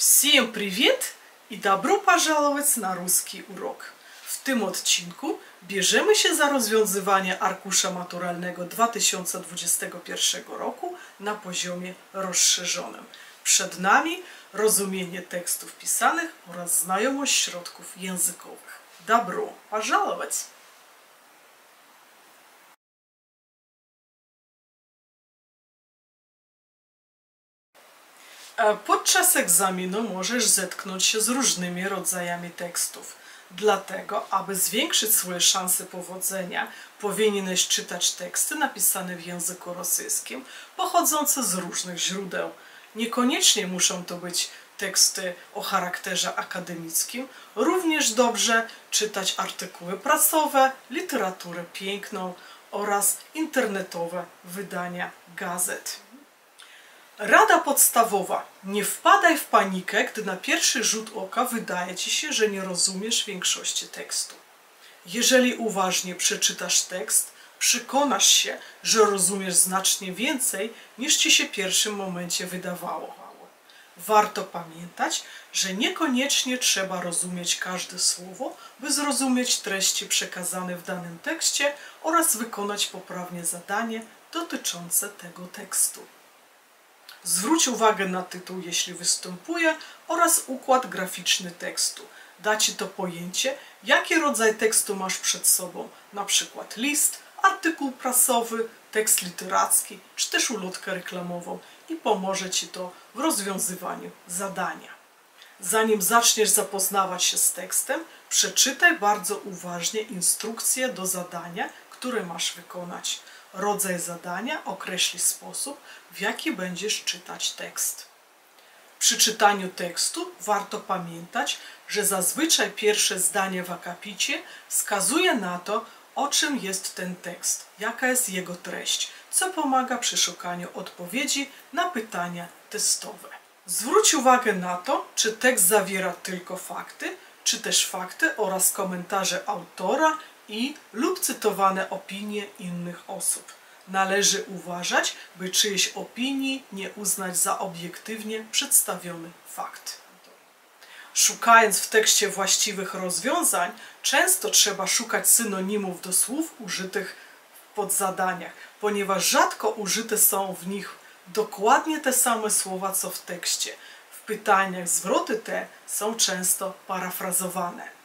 Всем привет i добро пожаловать na русский urok. W tym odcinku bierzemy się za rozwiązywanie arkusza maturalnego 2021 roku na poziomie rozszerzonym. Przed nami rozumienie tekstów pisanych oraz znajomość środków językowych. Добро пожаловать! Podczas egzaminu możesz zetknąć się z różnymi rodzajami tekstów. Dlatego, aby zwiększyć swoje szanse powodzenia, powinieneś czytać teksty napisane w języku rosyjskim, pochodzące z różnych źródeł. Niekoniecznie muszą to być teksty o charakterze akademickim, również dobrze czytać artykuły prasowe, literaturę piękną oraz internetowe wydania gazet. Rada podstawowa. Nie wpadaj w panikę, gdy na pierwszy rzut oka wydaje ci się, że nie rozumiesz większości tekstu. Jeżeli uważnie przeczytasz tekst, przekonasz się, że rozumiesz znacznie więcej niż ci się w pierwszym momencie wydawało. Warto pamiętać, że niekoniecznie trzeba rozumieć każde słowo, by zrozumieć treści przekazane w danym tekście oraz wykonać poprawnie zadanie dotyczące tego tekstu. Zwróć uwagę na tytuł, jeśli występuje, oraz układ graficzny tekstu. Da Ci to pojęcie, jaki rodzaj tekstu masz przed sobą, na przykład list, artykuł prasowy, tekst literacki, czy też ulotkę reklamową i pomoże Ci to w rozwiązywaniu zadania. Zanim zaczniesz zapoznawać się z tekstem, przeczytaj bardzo uważnie instrukcje do zadania, które masz wykonać rodzaj zadania określi sposób, w jaki będziesz czytać tekst. Przy czytaniu tekstu warto pamiętać, że zazwyczaj pierwsze zdanie w akapicie wskazuje na to, o czym jest ten tekst, jaka jest jego treść, co pomaga przy szukaniu odpowiedzi na pytania testowe. Zwróć uwagę na to, czy tekst zawiera tylko fakty, czy też fakty oraz komentarze autora i lub cytowane opinie innych osób. Należy uważać, by czyjeś opinii nie uznać za obiektywnie przedstawiony fakt. Szukając w tekście właściwych rozwiązań, często trzeba szukać synonimów do słów użytych w podzadaniach, ponieważ rzadko użyte są w nich dokładnie te same słowa co w tekście. W pytaniach zwroty te są często parafrazowane.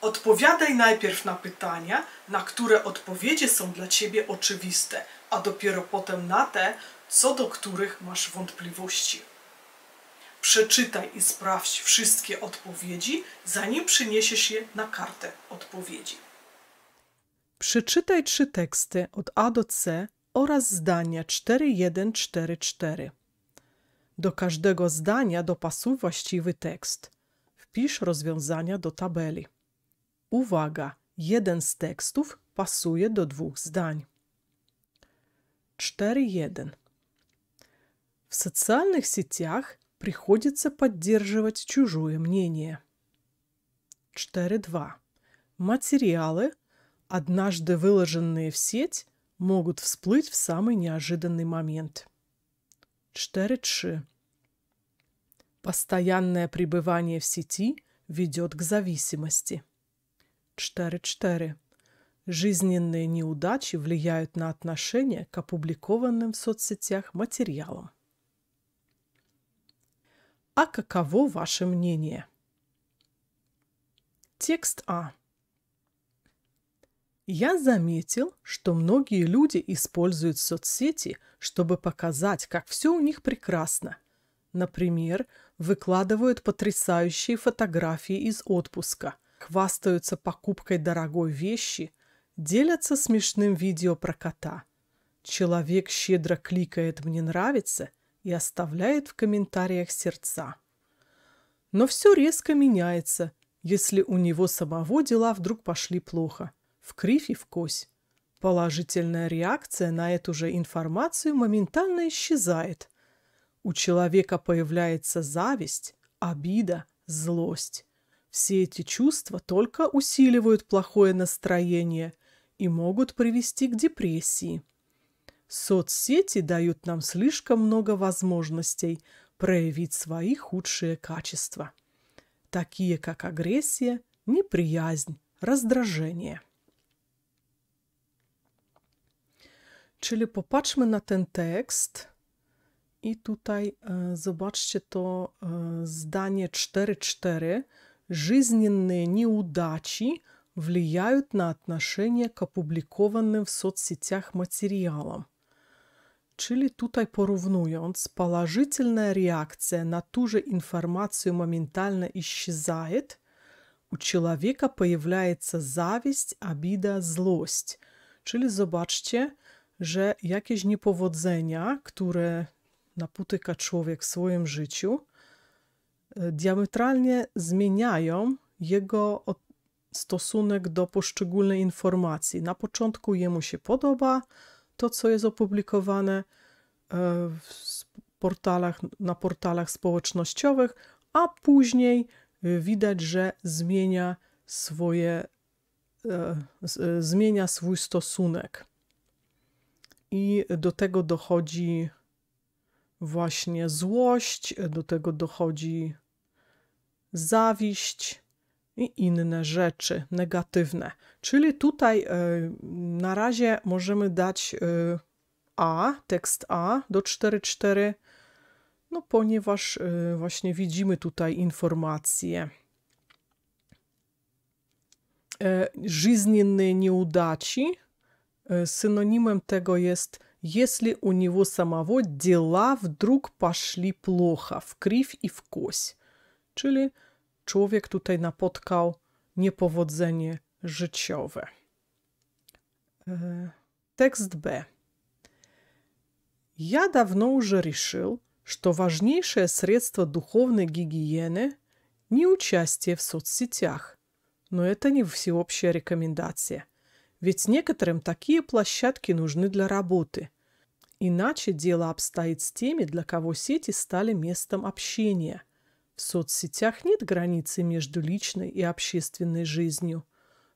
Odpowiadaj najpierw na pytania, na które odpowiedzi są dla ciebie oczywiste, a dopiero potem na te, co do których masz wątpliwości. Przeczytaj i sprawdź wszystkie odpowiedzi, zanim przyniesiesz je na kartę odpowiedzi. Przeczytaj trzy teksty od A do C oraz zdania 4144. Do każdego zdania dopasuj właściwy tekst. Wpisz rozwiązania do tabeli. Uwaga! Jeden z tekstów pasuje do dwóch zdań. 4.1. В социальных сетях приходится поддерживать чужое мнение. 4.2. Материалы, однажды выложенные в сеть, могут всплыть в самый неожиданный момент. 4.3. Постоянное пребывание в сети ведет к зависимости. 4.4. 4.4. Жизненные неудачи влияют на отношение к опубликованным в соцсетях материалам. А каково ваше мнение? Текст А. Я заметил, что многие люди используют соцсети, чтобы показать, как все у них прекрасно. Например, выкладывают потрясающие фотографии из отпуска, хвастаются покупкой дорогой вещи, делятся смешным видео про кота. Человек щедро кликает «мне нравится» и оставляет в комментариях сердца. Но все резко меняется, если у него самого дела вдруг пошли плохо, в кривь и в кось. Положительная реакция на эту же информацию моментально исчезает. У человека появляется зависть, обида, злость. Все эти чувства только усиливают плохое настроение и могут привести к депрессии. Соцсети дают нам слишком много возможностей проявить свои худшие качества, такие как агрессия, неприязнь, раздражение. Czyli popatrzmy na ten tekst i tutaj e, zobaczcie to e, zdanie 4.4 жизненные неудачи влияют на отношение к опубликованным в соцсетях материалам. Чили Czyli tutaj porównując, положительная реакция на ту же информацию моментально исчезает, у человека появляется зависть, обида, злость. Czyli zobaczcie, же jakieś niepowodzenia, które napotyka człowiek w swoim życiu, E, diametralnie zmieniają jego stosunek do poszczególnej informacji. Na początku jemu się podoba to, co jest opublikowane e, w portalach, na portalach społecznościowych, a później e, widać, że zmienia swoje, zmienia swój stosunek. I do tego dochodzi właśnie złość, do tego dochodzi zawiść i inne rzeczy negatywne. Czyli tutaj e, na razie możemy dać e, A, tekst A do 4.4, no ponieważ e, właśnie widzimy tutaj informacje. Жизненные неудачи. synonimem tego jest jeśli u niego самого w вдруг пошли плохо, w кривь i w кось. Czyli człowiek tutaj napotkał niepowodzenie życiowe. E, tekst B. Я давно уже решил, что важнейшее средство духовной гигиены – не участие в соцсетях. Но это не всеобщая рекомендация. Ведь некоторым такие площадки нужны для работы. Иначе дело обстоит с теми, для кого сети стали местом общения – в соцсетях нет границы между личной и общественной жизнью.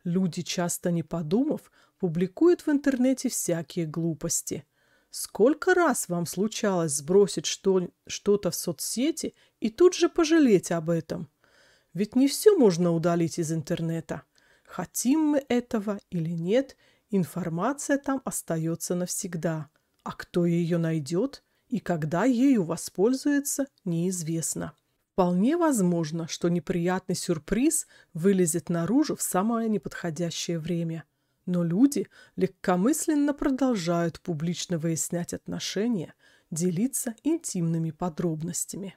Люди, часто не подумав, публикуют в интернете всякие глупости. Сколько раз вам случалось сбросить что-то в соцсети и тут же пожалеть об этом? Ведь не все можно удалить из интернета. Хотим мы этого или нет, информация там остается навсегда. А кто ее найдет и когда ею воспользуется, неизвестно. Вполне возможно, что неприятный сюрприз вылезет наружу в самое неподходящее время. Но люди легкомысленно продолжают публично выяснять отношения, делиться интимными подробностями.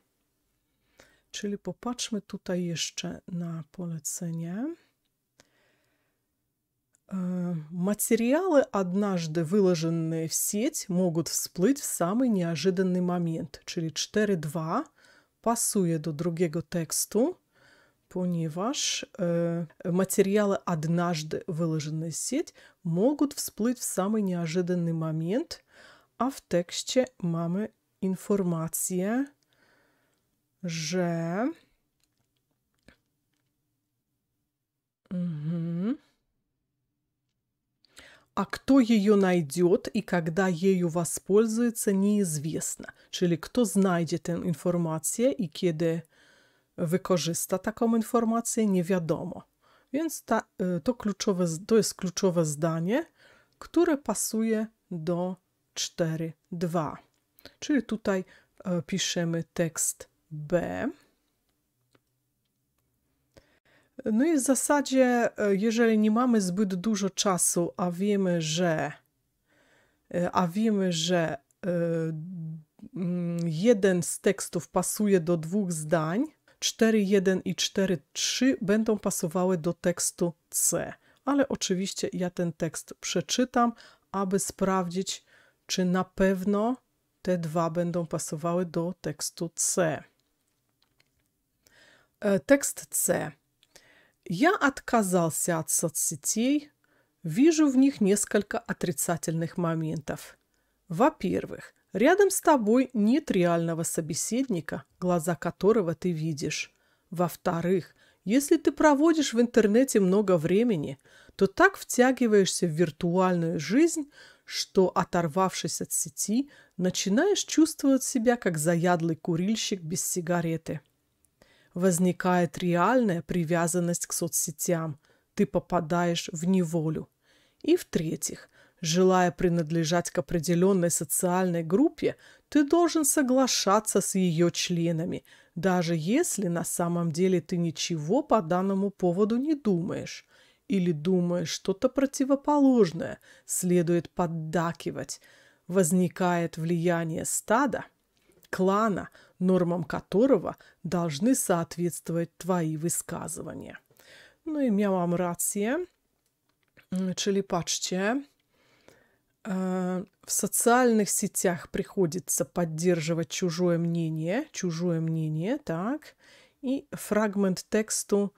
Czyli popatrzmy tutaj jeszcze na polecenie. Материалы, однажды выложенные в сеть, могут всплыть в самый неожиданный момент. Czyli 4.2 pasuje do drugiego tekstu, ponieważ materiały однажды wyłożone w sieć mogą wspłyć w samy nieożydany moment, a w tekście mamy informację, że... A kto а кто i найдет и когда nie jest неизвестно. Czyli kto znajdzie tę informację i kiedy wykorzysta taką informację, nie wiadomo. Więc to, to jest kluczowe zdanie, które pasuje do 4.2. Czyli tutaj piszemy tekst B. No i w zasadzie, e, jeżeli nie mamy zbyt dużo czasu, a wiemy, że e, a wiemy, że e, mm, jeden z tekstów pasuje do dwóch zdań, 4.1 i 4.3 będą pasowały do tekstu C. Ale oczywiście ja ten tekst przeczytam, aby sprawdzić, czy na pewno te dwa będą pasowały do tekstu C. Tekst C. Я отказался от соцсетей. Вижу в них несколько отрицательных моментов. Во-первых, рядом с тобой нет реального собеседника, глаза которого ты видишь. Во-вторых, если ты проводишь в интернете много времени, то так втягиваешься в виртуальную жизнь, что, оторвавшись от сети, начинаешь чувствовать себя как заядлый курильщик без сигареты – Возникает реальная привязанность к соцсетям. Ты попадаешь в неволю. И в-третьих, желая принадлежать к определенной социальной группе, ты должен соглашаться с ее членами, даже если на самом деле ты ничего по данному поводу не думаешь или думаешь что-то противоположное, следует поддакивать. Возникает влияние стада, клана – нормам которого должны соответствовать твои wysказывания. No i miałam rację, czyli patrzcie, в социальных сетях приходится поддерживать чужое мнение, чужое мнение, так, и фрагмент тексту,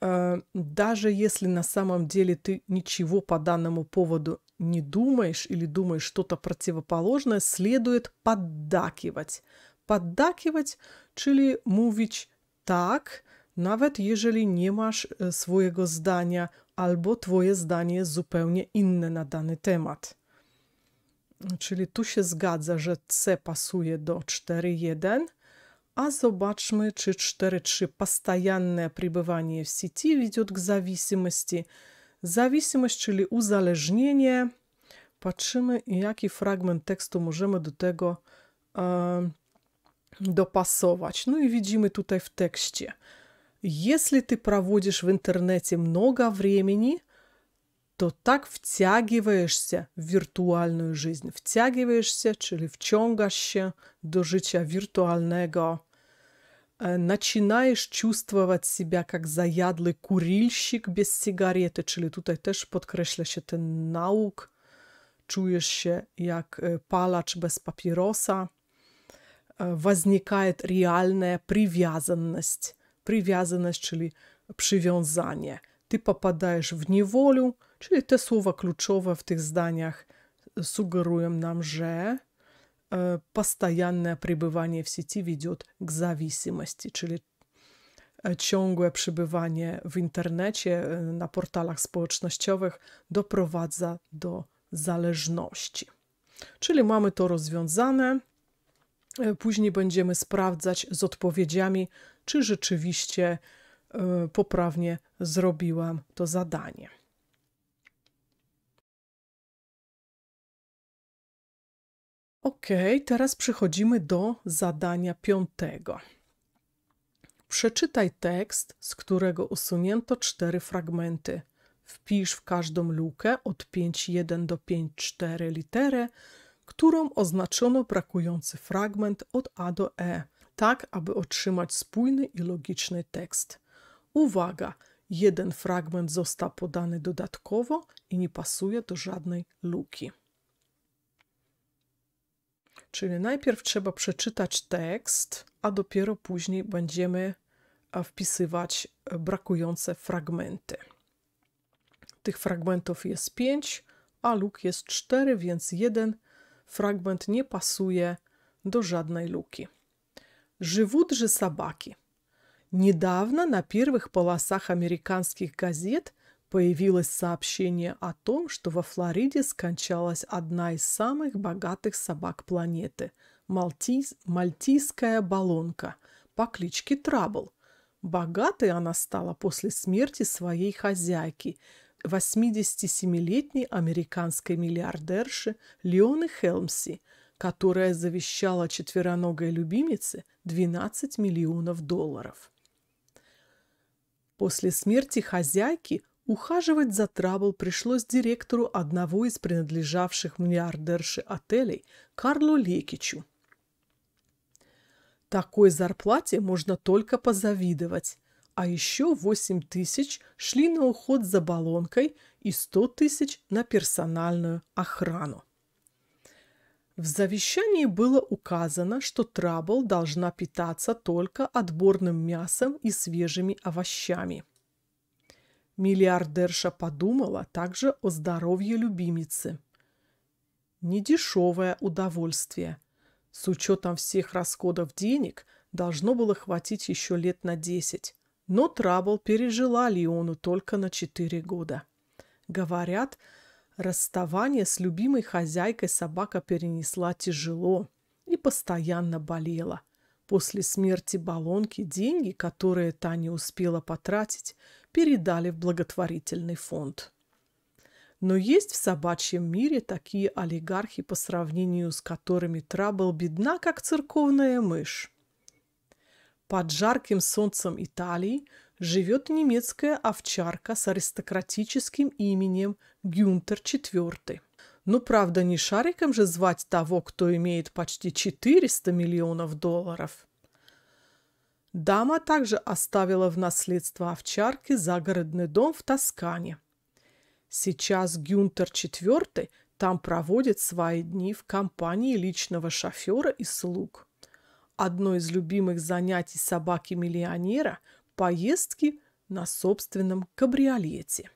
э, даже если на самом деле ты ничего по данному поводу не думаешь или думаешь что-то противоположное, следует поддакивать, poddakiwać, czyli mówić tak, nawet jeżeli nie masz e, swojego zdania albo twoje zdanie jest zupełnie inne na dany temat. Czyli tu się zgadza, że C pasuje do 4.1, a zobaczmy, czy 4.3 постоянное пребывание w sieci ведет к зависимости. Зависимость, czyli uzależnienie. Patrzymy, jaki fragment tekstu możemy do tego доpasować. Ну и видим tutaj в тексте. Если ты проводишь в интернете много времени, то так втягиваешься в виртуальную жизнь. Втягиваешься, czyli wciągasz się do życia wirtualnego. Начинаешь чувствовать себя как заядлый курильщик без сигареты, czyli tutaj też podkreśla się ten nauk. Czujesz się jak palacz bez papierosa. Э, возникает реальная привязанность. Привязанность, czyli przywiązanie. Ty popadasz w niewolę, czyli te słowa kluczowe w tych zdaniach sugerują nam, że постоянное пребывание w sieci ведет к зависимости, czyli ciągłe przebywanie w internecie, na portalach społecznościowych doprowadza do zależności. Czyli mamy to rozwiązane. E, później będziemy sprawdzać z odpowiedziami, czy rzeczywiście e, poprawnie zrobiłam to zadanie. Ok, teraz przechodzimy do zadania piątego. Przeczytaj tekst, z którego usunięto cztery fragmenty. Wpisz w każdą lukę od 5.1 do 5.4 literę, którą oznaczono brakujący fragment od A do E, tak aby otrzymać spójny i logiczny tekst. Uwaga! Jeden fragment został podany dodatkowo i nie pasuje do żadnej luki. Czyli najpierw trzeba przeczytać tekst, a dopiero później będziemy e, wpisywać e, brakujące fragmenty. Tych fragmentów jest 5, a luk jest 4, więc jeden Фрагмент не pasuje do żadnej luki. Живут же собаки. Недавно на первых полосах американских газет появилось сообщение о том, что во Флориде скончалась одна из самых богатых собак планеты мальтийс, – мальтийская балонка по кличке Трабл. Богатой она стала после смерти своей хозяйки, 87-летней американской миллиардерши Леоны Хелмси, которая завещала четвероногой любимице 12 миллионов долларов. После смерти хозяйки ухаживать за Трабл пришлось директору одного из принадлежавших миллиардерше отелей Карлу Лекичу. Такой зарплате можно только позавидовать, а еще 8 тысяч шли на уход за баллонкой и 100 тысяч на персональную охрану. В завещании было указано, что Трабл должна питаться только отборным мясом и свежими овощами. Миллиардерша подумала также о здоровье любимицы. Недешевое удовольствие. С учетом всех расходов денег должно было хватить еще лет на десять. Но Трабл пережила Леону только на четыре года. Говорят, расставание с любимой хозяйкой собака перенесла тяжело и постоянно болела. После смерти Балонки деньги, которые та не успела потратить, передали в благотворительный фонд. Но есть в собачьем мире такие олигархи, по сравнению с которыми Трабл бедна, как церковная мышь. Под жарким солнцем Италии живет немецкая овчарка с аристократическим именем Гюнтер IV. Ну, правда, не шариком же звать того, кто имеет почти 400 миллионов долларов. Дама также оставила в наследство овчарке загородный дом в Тоскане. Сейчас Гюнтер IV там проводит свои дни в компании личного шофера и слуг – одно из любимых занятий собаки-миллионера – поездки на собственном кабриолете.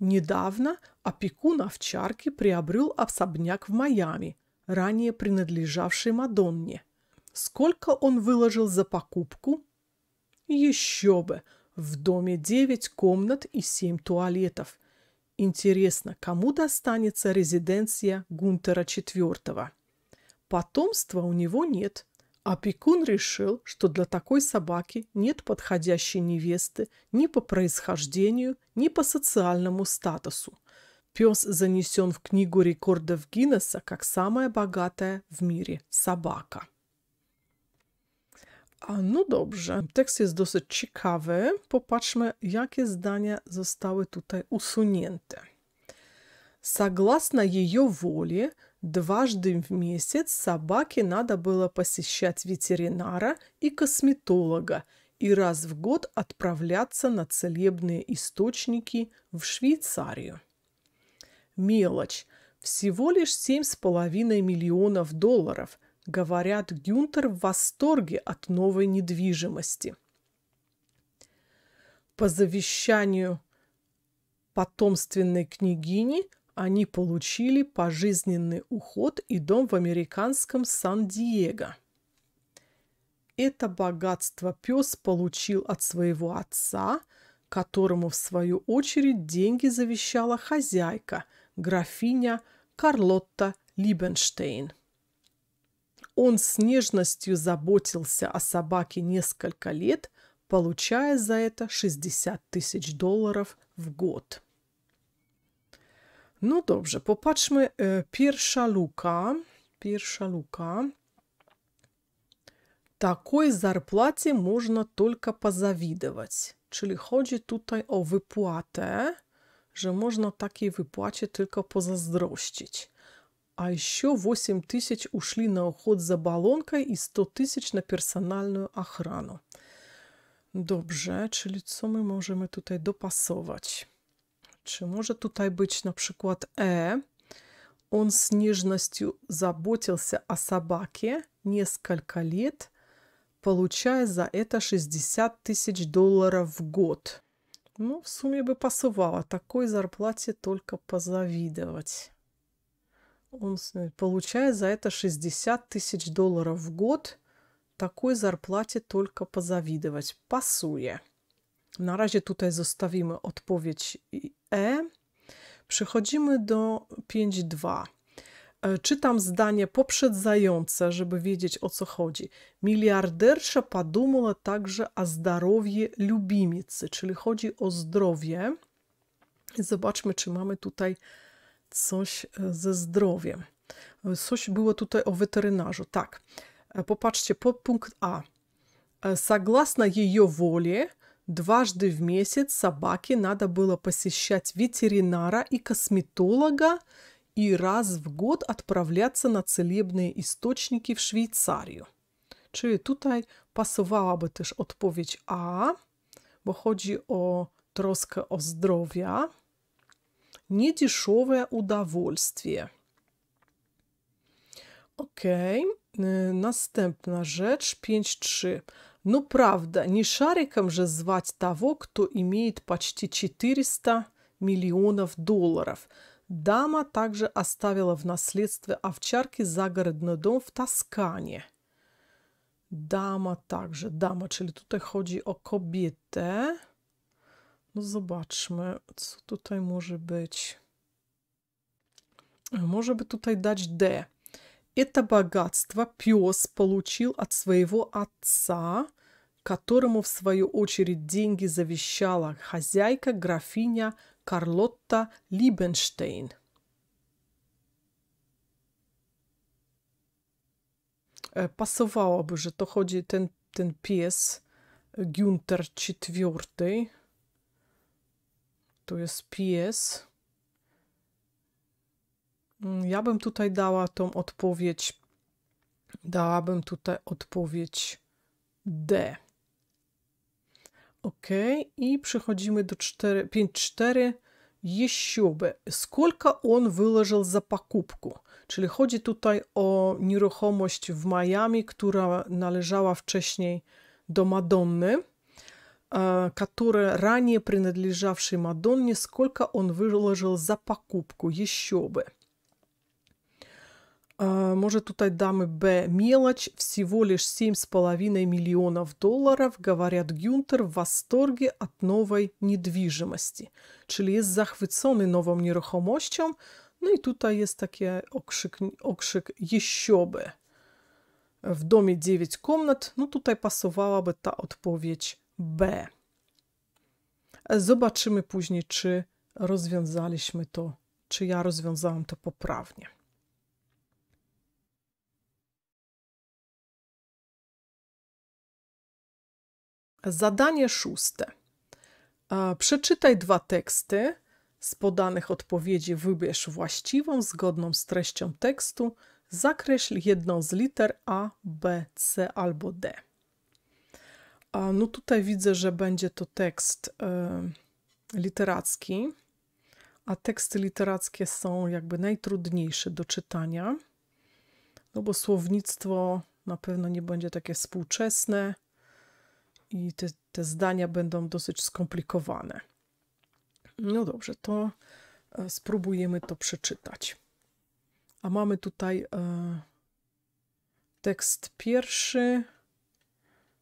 Недавно опекун овчарки приобрел особняк в Майами, ранее принадлежавший Мадонне. Сколько он выложил за покупку? Еще бы! В доме 9 комнат и 7 туалетов. Интересно, кому достанется резиденция Гунтера IV? Потомства у него нет. Опекун решил, что для такой собаки нет подходящей невесты ни по происхождению, ни по социальному статусу. Пес занесен в книгу рекордов Гиннесса как самая богатая в мире собака. A no dobrze, tekst jest dosyć ciekawy. Popatrzmy, jakie здания zostały tutaj usunięte. Согласно ее воле, Дважды в месяц собаке надо было посещать ветеринара и косметолога и раз в год отправляться на целебные источники в Швейцарию. Мелочь. Всего лишь 7,5 миллионов долларов, говорят Гюнтер в восторге от новой недвижимости. По завещанию потомственной княгини – они получили пожизненный уход и дом в американском Сан-Диего. Это богатство пес получил от своего отца, которому в свою очередь деньги завещала хозяйка, графиня Карлотта Либенштейн. Он с нежностью заботился о собаке несколько лет, получая за это 60 тысяч долларов в год. No dobrze, popatrzmy. E, pierwsza luka. Pierwsza luka. Takiej зарплате można tylko позавидовать. Czyli chodzi tutaj o wypłatę, że można takiej wypłacie tylko pozazdrościć. A jeszcze 8 tysięcy uszli na уход za баллонкой i 100 tysięcy na personalną ochronę. Dobrze, czyli co my możemy tutaj dopasować? Czy może tutaj być na przykład Он с нежностью заботился о собаке несколько лет, получая за это 60 тысяч долларов в год. Ну, в сумме бы пасовало. Такой зарплате только позавидовать. Он э, получает за это 60 тысяч долларов в год, такой зарплате только позавидовать. Пасуя. Na razie tutaj zostawimy odpowiedź E. Przechodzimy do 5.2. E, czytam zdanie poprzedzające, żeby wiedzieć o co chodzi. Miliarderka podumała także o zdrowie lubimicy, czyli chodzi o zdrowie. Zobaczmy, czy mamy tutaj coś e, ze zdrowiem. E, coś było tutaj o weterynarzu. Tak, popatrzcie, podpunkt A. Saglasna jej woli. Дважды в месяц собаке надо было посещать ветеринара и косметолога и раз в год отправляться на целебные источники в Швейцарию. Czyli tutaj pasowałaby też odpowiedź A, bo chodzi o troskę o zdrowia. Niediszowe udowolstwie. Ok, następna rzecz 5.3. Ну правда, не шариком же звать того, кто имеет почти 400 миллионов долларов. Дама также оставила в наследстве овчарке загородный дом в Тоскане. Дама также. Дама, czyli tutaj chodzi о kobietę. Ну, zobaczmy, что tutaj может быть. А может быть, tutaj дать D. Это богатство пес получил от своего отца, которому в свою очередь деньги завещала хозяйка графиня Карлотта Либенштейн. Pasowałoby, że to ходит, ten, ten pies Gunter IV. To jest pies. Mm, ja bym tutaj dała tą odpowiedź, dałabym tutaj odpowiedź D. Ok, przechodzimy do до 5-4. Jeszcze бы. on wyleżał za за Czyli chodzi tutaj o nieruchomość w Miami, która należała wcześniej do Madonny, e, która ranie принадлежавшей Madonnie, сколько on wyleżał za покупку? Jeszcze Может, тут дамы Б. Мелочь. Всего лишь 7,5 миллионов долларов, говорят Гюнтер, в восторге от новой недвижимости. Czyli jest zachwycony nową nieruchomością. No i tutaj jest taki okrzyk, okrzyk by. W domie 9 komnat. No tutaj pasowałaby ta odpowiedź B. Zobaczymy później, czy rozwiązaliśmy to, czy ja rozwiązałam to poprawnie. Zadanie szóste. Przeczytaj dwa teksty. Z podanych odpowiedzi wybierz właściwą, zgodną z treścią tekstu. Zakreśl jedną z liter A, B, C albo D. no tutaj widzę, że będzie to tekst y, literacki, a teksty literackie są jakby najtrudniejsze do czytania, no bo słownictwo na pewno nie będzie takie współczesne i te, te zdania będą dosyć skomplikowane. No dobrze, to e, spróbujemy to przeczytać. A mamy tutaj e, tekst pierwszy,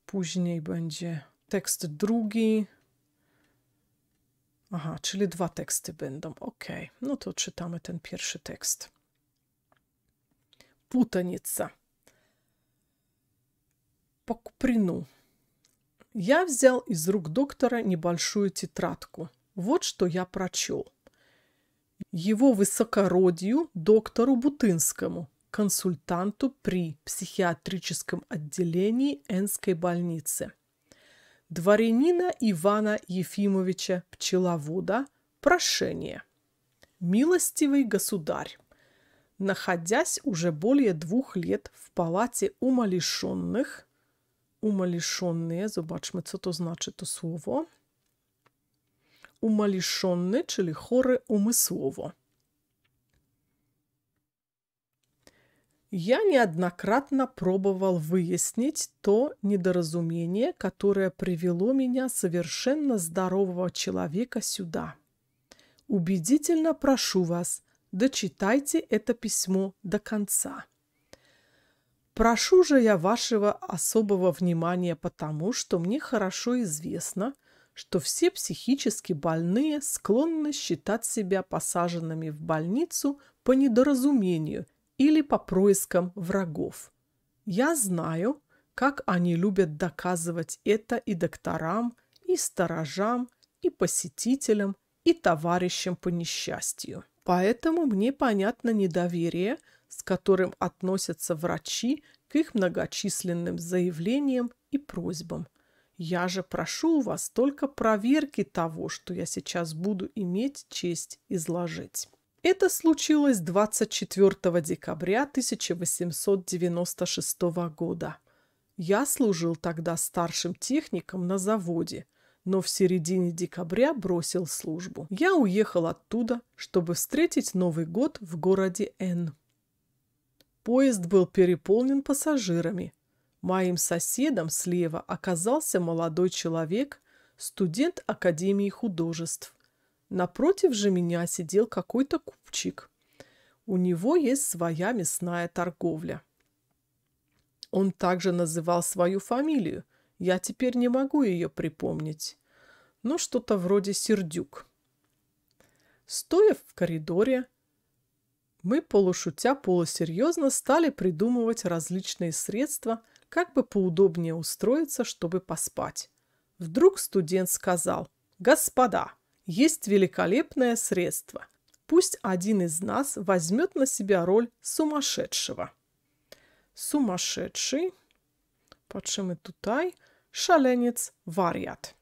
później będzie tekst drugi. Aha, czyli dwa teksty będą. Ok, no to czytamy ten pierwszy tekst. Putanica. Po Я взял из рук доктора небольшую тетрадку. Вот что я прочел. Его высокородию доктору Бутынскому, консультанту при психиатрическом отделении Энской больницы. Дворянина Ивана Ефимовича Пчеловода прошение. Милостивый государь, находясь уже более двух лет в палате умалишенных, umaliszony, zobaczmy co to znaczy to słowo. Umaliszony, czyli chory umysłowo. Я неоднократно пробовал выяснить то недоразумение, которое привело меня совершенно здорового человека сюда. Убедительно прошу вас, дочитайте это письмо до конца. Прошу же я вашего особого внимания потому, что мне хорошо известно, что все психически больные склонны считать себя посаженными в больницу по недоразумению или по проискам врагов. Я знаю, как они любят доказывать это и докторам, и сторожам, и посетителям, и товарищам по несчастью. Поэтому мне понятно недоверие – с которым относятся врачи к их многочисленным заявлениям и просьбам. Я же прошу у вас только проверки того, что я сейчас буду иметь честь изложить. Это случилось 24 декабря 1896 года. Я служил тогда старшим техником на заводе, но в середине декабря бросил службу. Я уехал оттуда, чтобы встретить Новый год в городе Н. Поезд был переполнен пассажирами. Моим соседом слева оказался молодой человек, студент Академии художеств. Напротив же меня сидел какой-то купчик. У него есть своя мясная торговля. Он также называл свою фамилию. Я теперь не могу ее припомнить. Ну что-то вроде Сердюк. Стоя в коридоре, мы, полушутя, полусерьезно, стали придумывать различные средства, как бы поудобнее устроиться, чтобы поспать. Вдруг студент сказал, «Господа, есть великолепное средство. Пусть один из нас возьмет на себя роль сумасшедшего». Сумасшедший, подшимы тутай, шаленец, варят.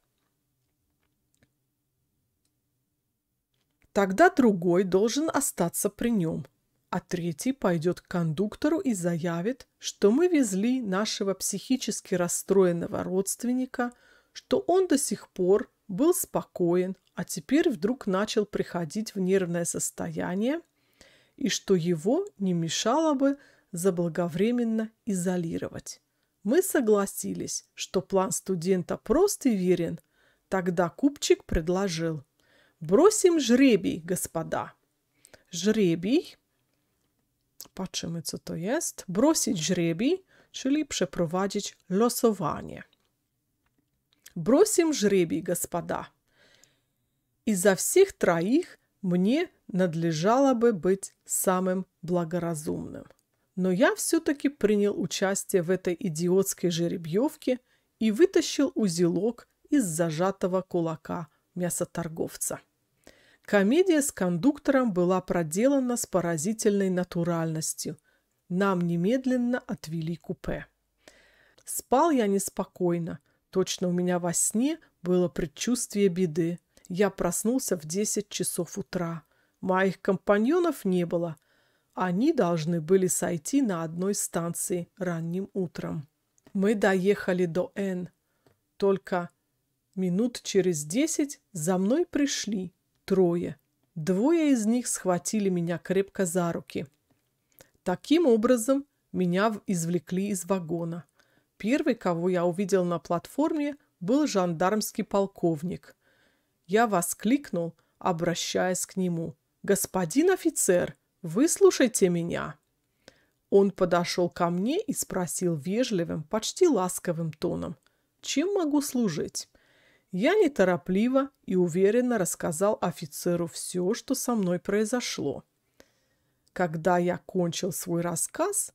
Тогда другой должен остаться при нем – а третий пойдет к кондуктору и заявит, что мы везли нашего психически расстроенного родственника, что он до сих пор был спокоен, а теперь вдруг начал приходить в нервное состояние, и что его не мешало бы заблаговременно изолировать. Мы согласились, что план студента прост и верен. Тогда Купчик предложил. «Бросим жребий, господа». Жребий Patrzymy, co to jest. Brosić żrybi, czyli przeprowadzić losowanie. Бросим жребий, господа. Изо всех троих мне надлежало бы быть самым благоразумным. Но я все-таки принял участие в этой идиотской жеребьевке и вытащил узелок из зажатого кулака мясоторговца. Комедия с кондуктором была проделана с поразительной натуральностью. Нам немедленно отвели купе. Спал я неспокойно. Точно у меня во сне было предчувствие беды. Я проснулся в 10 часов утра. Моих компаньонов не было. Они должны были сойти на одной станции ранним утром. Мы доехали до Н. Только минут через десять за мной пришли трое. Двое из них схватили меня крепко за руки. Таким образом, меня извлекли из вагона. Первый, кого я увидел на платформе, был жандармский полковник. Я воскликнул, обращаясь к нему. «Господин офицер, выслушайте меня!» Он подошел ко мне и спросил вежливым, почти ласковым тоном. «Чем могу служить?» Я неторопливо и уверенно рассказал офицеру все, что со мной произошло. Когда я кончил свой рассказ,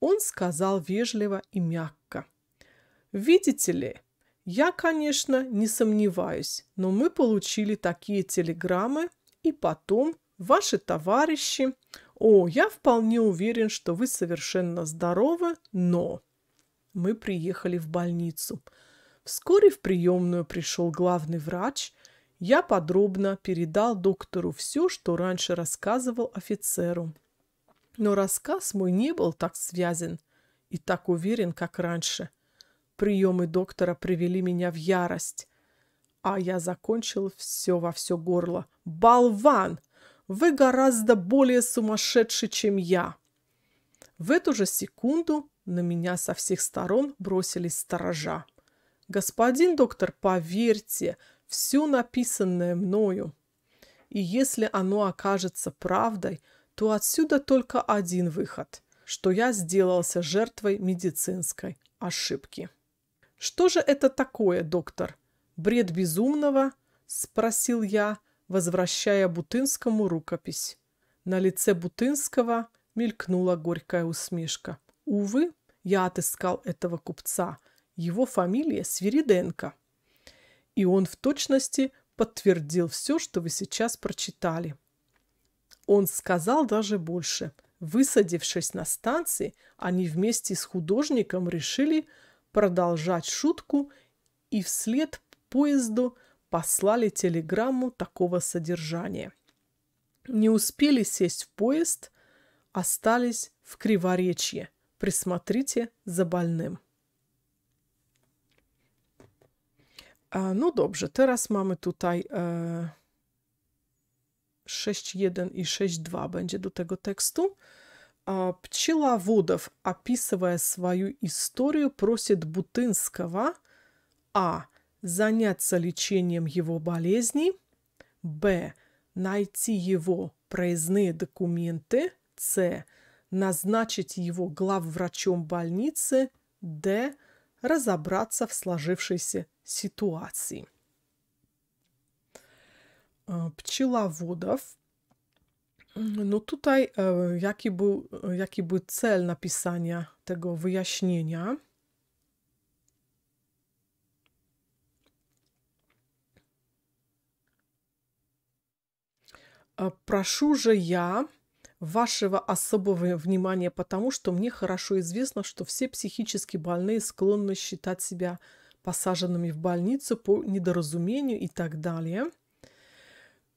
он сказал вежливо и мягко. «Видите ли, я, конечно, не сомневаюсь, но мы получили такие телеграммы, и потом ваши товарищи... О, я вполне уверен, что вы совершенно здоровы, но... Мы приехали в больницу. Вскоре в приемную пришел главный врач. Я подробно передал доктору все, что раньше рассказывал офицеру. Но рассказ мой не был так связан и так уверен, как раньше. Приемы доктора привели меня в ярость. А я закончил все во все горло. «Болван! Вы гораздо более сумасшедший, чем я!» В эту же секунду на меня со всех сторон бросились сторожа. Господин доктор, поверьте, все написанное мною. И если оно окажется правдой, то отсюда только один выход, что я сделался жертвой медицинской ошибки. Что же это такое, доктор? Бред безумного? Спросил я, возвращая Бутынскому рукопись. На лице Бутынского мелькнула горькая усмешка. Увы, я отыскал этого купца – его фамилия Свириденко. И он в точности подтвердил все, что вы сейчас прочитали. Он сказал даже больше. Высадившись на станции, они вместе с художником решили продолжать шутку и вслед поезду послали телеграмму такого содержания. Не успели сесть в поезд, остались в Криворечье. Присмотрите за больным. No dobrze, teraz mamy tutaj 6.1 i 6.2 będzie do tego tekstu. А, Пчеловодов, описывая свою историю, просит Бутынского а. заняться лечением его болезни, б. найти его проездные документы, с. назначить его главврачом больницы, д разобраться в сложившейся ситуации. Э, пчеловодов. ну тутай, jaki był, jaki był cel napisania tego wyjaśnienia? Прошу же я вашего особого внимания, потому что мне хорошо известно, что все психически больные склонны считать себя посаженными в больницу по недоразумению и так далее.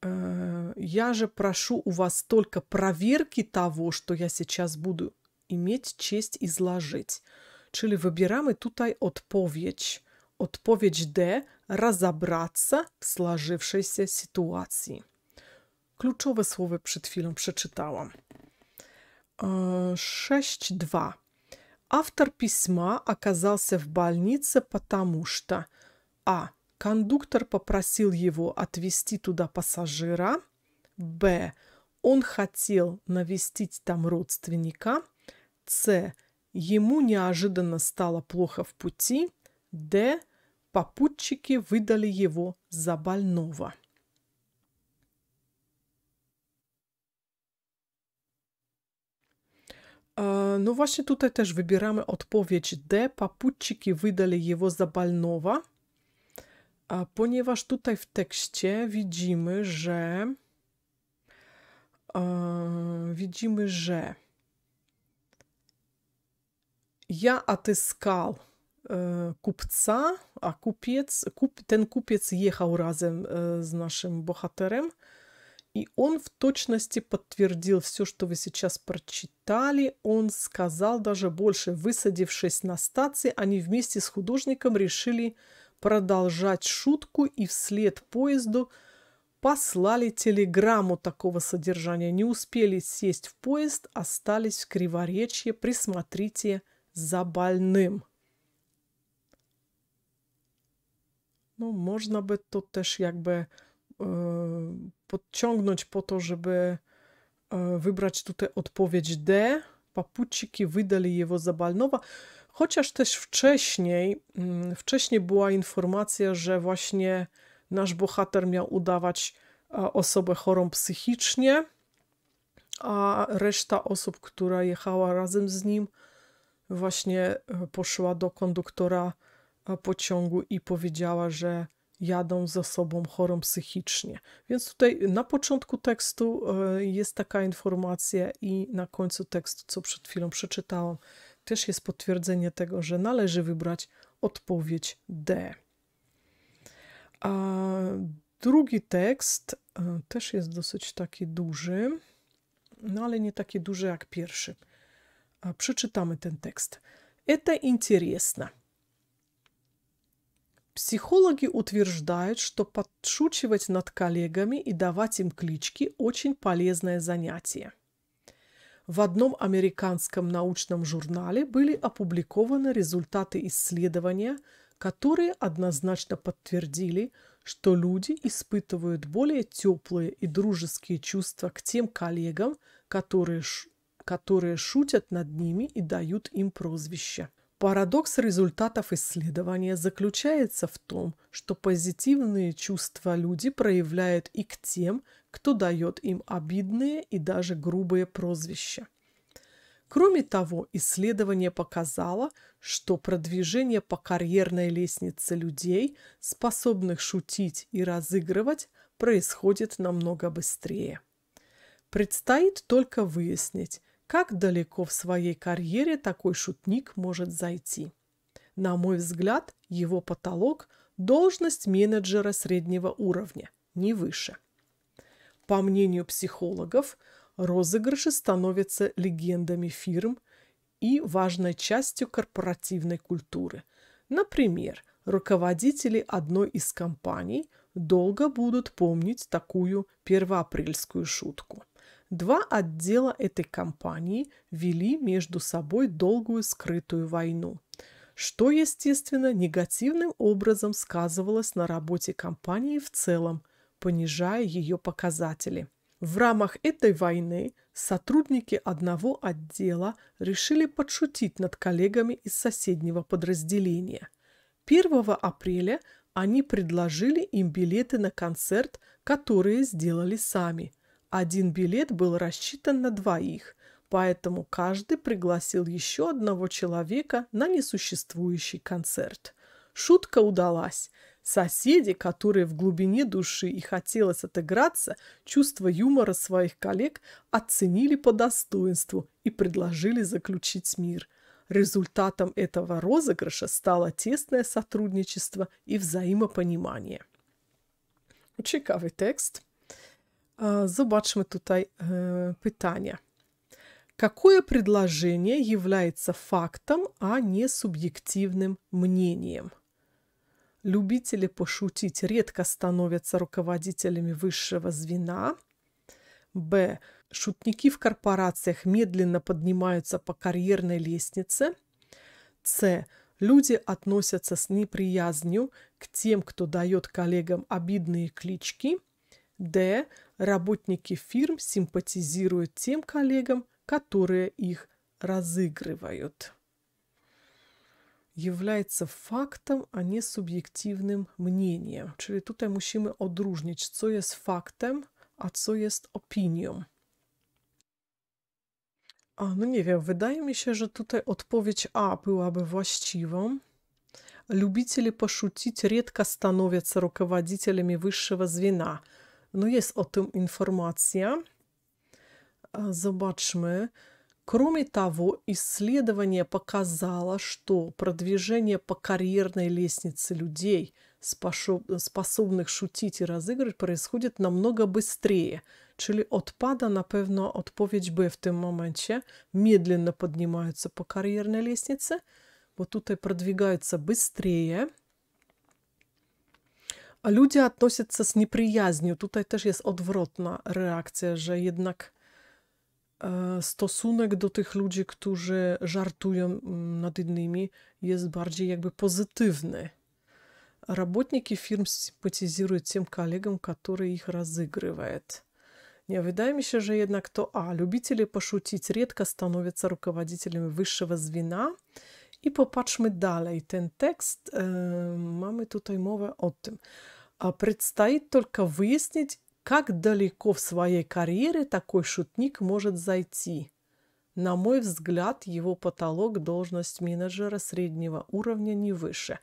Э, я же прошу у вас только проверки того, что я сейчас буду иметь честь изложить. Czyli wybieramy тутай odpowiedź. Odpowiedź д, разобраться в сложившейся ситуации kluczowe słowy przed chwilą przeczytałam. 6.2. E, Автор письма оказался в больнице, потому что А. Кондуктор попросил его отвезти туда пассажира. Б. Он хотел навестить там родственника. С. Ему неожиданно стало плохо в пути. Д. Попутчики выдали его за больного. No właśnie tutaj też wybieramy odpowiedź D. Papuciki wydali jego za balnowa, ponieważ tutaj w tekście widzimy, że widzimy, że ja atyskał e, kupca, a kupiec, kup, ten kupiec jechał razem e, z naszym bohaterem. И он в точности подтвердил все, что вы сейчас прочитали. Он сказал даже больше. Высадившись на стации, они вместе с художником решили продолжать шутку и вслед поезду послали телеграмму такого содержания. Не успели сесть в поезд, остались в Криворечье. Присмотрите за больным. Ну, можна би тут теж якби Y, podciągnąć po to, żeby y, wybrać tutaj odpowiedź D. Papuciki wydali jego za Chociaż też wcześniej, mm, wcześniej była informacja, że właśnie nasz bohater miał udawać osobę chorą psychicznie, a reszta osób, która jechała razem z nim, właśnie y, poszła do konduktora pociągu i powiedziała, że jadą za sobą chorą psychicznie. Więc tutaj na początku tekstu e, jest taka informacja i na końcu tekstu, co przed chwilą przeczytałam, też jest potwierdzenie tego, że należy wybrać odpowiedź D. A drugi tekst e, też jest dosyć taki duży, no ale nie taki duży jak pierwszy. A przeczytamy ten tekst. Это интересно. Психологи утверждают, что подшучивать над коллегами и давать им клички – очень полезное занятие. В одном американском научном журнале были опубликованы результаты исследования, которые однозначно подтвердили, что люди испытывают более теплые и дружеские чувства к тем коллегам, которые, которые шутят над ними и дают им прозвище. Парадокс результатов исследования заключается в том, что позитивные чувства люди проявляют и к тем, кто дает им обидные и даже грубые прозвища. Кроме того, исследование показало, что продвижение по карьерной лестнице людей, способных шутить и разыгрывать, происходит намного быстрее. Предстоит только выяснить, как далеко в своей карьере такой шутник может зайти? На мой взгляд, его потолок – должность менеджера среднего уровня, не выше. По мнению психологов, розыгрыши становятся легендами фирм и важной частью корпоративной культуры. Например, руководители одной из компаний долго будут помнить такую первоапрельскую шутку – Два отдела этой компании вели между собой долгую скрытую войну, что, естественно, негативным образом сказывалось на работе компании в целом, понижая ее показатели. В рамках этой войны сотрудники одного отдела решили подшутить над коллегами из соседнего подразделения. 1 апреля они предложили им билеты на концерт, которые сделали сами – один билет был рассчитан на двоих, поэтому каждый пригласил еще одного человека на несуществующий концерт. Шутка удалась. Соседи, которые в глубине души и хотелось отыграться, чувство юмора своих коллег оценили по достоинству и предложили заключить мир. Результатом этого розыгрыша стало тесное сотрудничество и взаимопонимание. Цікавий текст – Zobaczmy tutaj pytanie. Какое предложение является фактом, а не субъективным мнением? Любители пошутить редко становятся руководителями высшего звена. Б. Шутники в корпорациях медленно поднимаются по карьерной лестнице. С. Люди относятся с неприязнью к тем, кто дает коллегам обидные клички – Д. Работники фирм симпатизируют тем коллегам, которые их разыгрывают. Является фактом, а не субъективным мнением. Czyli tutaj musimy odróżnić, co jest faktem, a co jest opinią. A, no nie wiem, wydaje mi что тут tutaj А A бы властивым. Любители пошутить редко становятся руководителями высшего звена – ну jest о tym информация. Zobaczmy. Кроме того, исследование показало, что продвижение по карьерной лестнице людей, способных шутить и разыгрывать, происходит намного быстрее. Czyli отпада, na pewno odpowiedź B w tym momencie. Медленно поднимаются по карьерной лестнице. Вот тут и продвигаются быстрее – а люди относятся с неприязнью. Тут Tutaj też jest odwrotna reakcja, że jednak stosunek do tych ludzi, жартуют над иными, есть jest как бы pozytywny. Работники фирм симпатизируют тем коллегам, которые их разыгрывают. Не, выдай еще же, jednak, то А. Любители пошутить редко становятся руководителями высшего звена – I popatrzmy dalej. Ten tekst, e, mamy tutaj mowę o tym. А предстоит только выяснить, как далеко в своей карьере такой шутник может зайти. На мой взгляд, его потолок – должность менеджера среднего уровня не выше.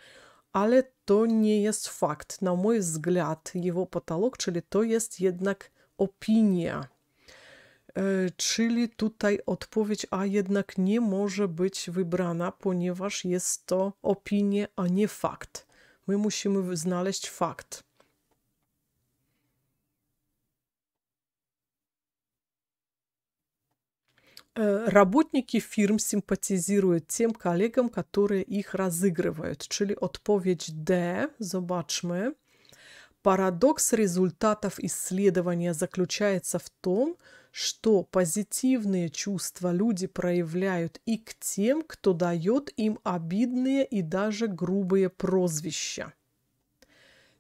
Але то не есть факт. На мой взгляд, его потолок, czyli то есть, jednak опиния. E, czyli tutaj odpowiedź A jednak nie może być wybrana, ponieważ jest to opinia, a nie fakt. My musimy znaleźć fakt. Работники фирм симпатизируют тем коллегам, которые их разыгрывают. Czyli odpowiedź D, zobaczmy. Парадокс результатов исследования заключается в том, что позитивные чувства люди проявляют и к тем, кто дает им обидные и даже грубые прозвища.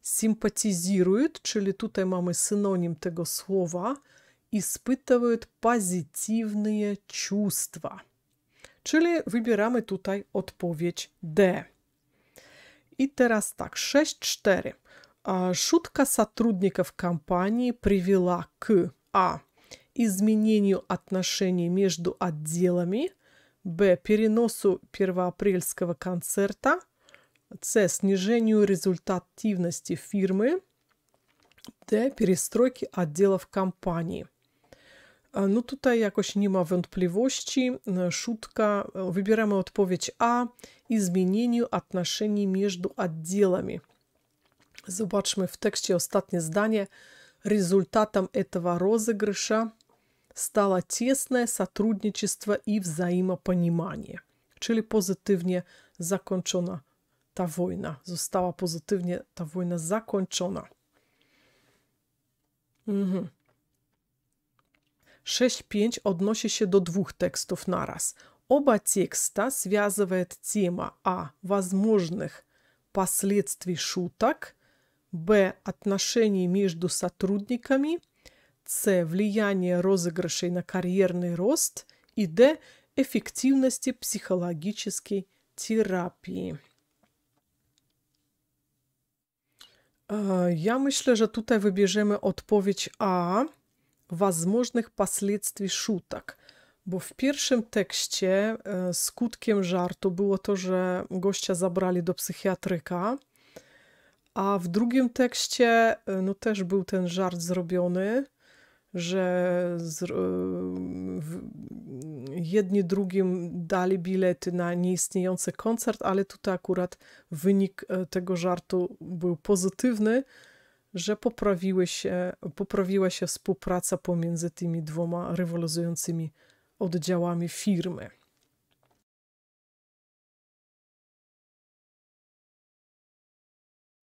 Симпатизируют, чили tutaj мамы синоним того слова, испытывают позитивные чувства. Czyli wybieramy tutaj ответ D. И teraz так 6-4. А, шутка сотрудников компании привела к А. Изменению отношений между отделами, Б. Переносу первоапрельского концерта, С. Снижению результативности фирмы, Д. Перестройки отделов компании. А, ну, тут tutaj jakoś nie ma wątpliwości. Шутка. Э, Выбираем odpowiedź А Изменению отношений между отделами. Zobaczmy w tekście ostatnie zdanie. Rezultatem tego розыгрыша stało тесное сотрудничество wzajemne взаимопонимание. Czyli pozytywnie zakończona ta wojna. Została pozytywnie ta wojna zakończona. Mhm. 6.5 odnosi się do dwóch tekstów naraz. Oba текста связывает тема a. возможных последствий szutak Б. Отношений между сотрудниками. С. Влияние розыгрышей на карьерный рост. И Д. Эффективности психологической терапии. А, я myślę, że tutaj wybierzemy odpowiedź А возможных последствий шуток. Bo w pierwszym tekście skutkiem жарту было то, что гостя забрали до психиатрика. A w drugim tekście y, no też był ten żart zrobiony, że z, y, w, jedni drugim dali bilety na nieistniejący koncert, ale tutaj akurat wynik y, tego żartu był pozytywny, że poprawiły się, poprawiła się współpraca pomiędzy tymi dwoma rywalizującymi oddziałami firmy.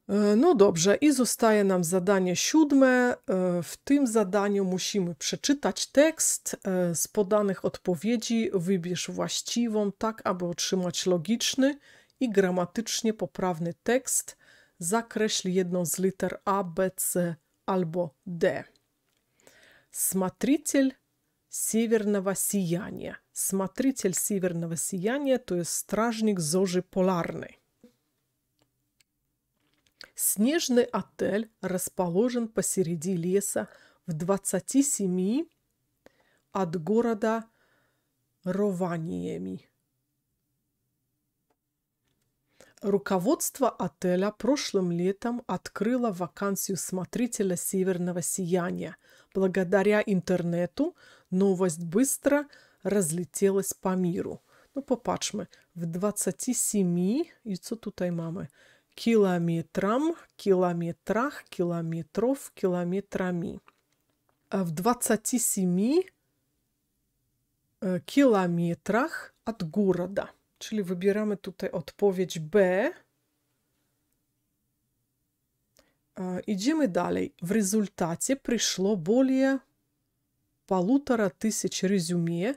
E, no dobrze, i zostaje nam zadanie siódme. E, w tym zadaniu musimy przeczytać tekst e, z podanych odpowiedzi. Wybierz właściwą, tak aby otrzymać logiczny i gramatycznie poprawny tekst. Zakreśl jedną z liter A, B, C albo D. Смотритель северного сияния. Смотритель to jest strażnik zorzy polarnej. Снежный отель расположен посреди леса в 27 от города Рованиями. Руководство отеля прошлым летом открыло вакансию смотрителя северного сияния. Благодаря интернету новость быстро разлетелась по миру. Ну, побачимо, в 27, И что тут й мамы? километрам, километрах, километров, километрами. А в 27 э, километрах от города. Czyli wybieramy tutaj odpowiedź B. Idziemy dalej. W rezultacie przyszło более полутора тысяч резюме,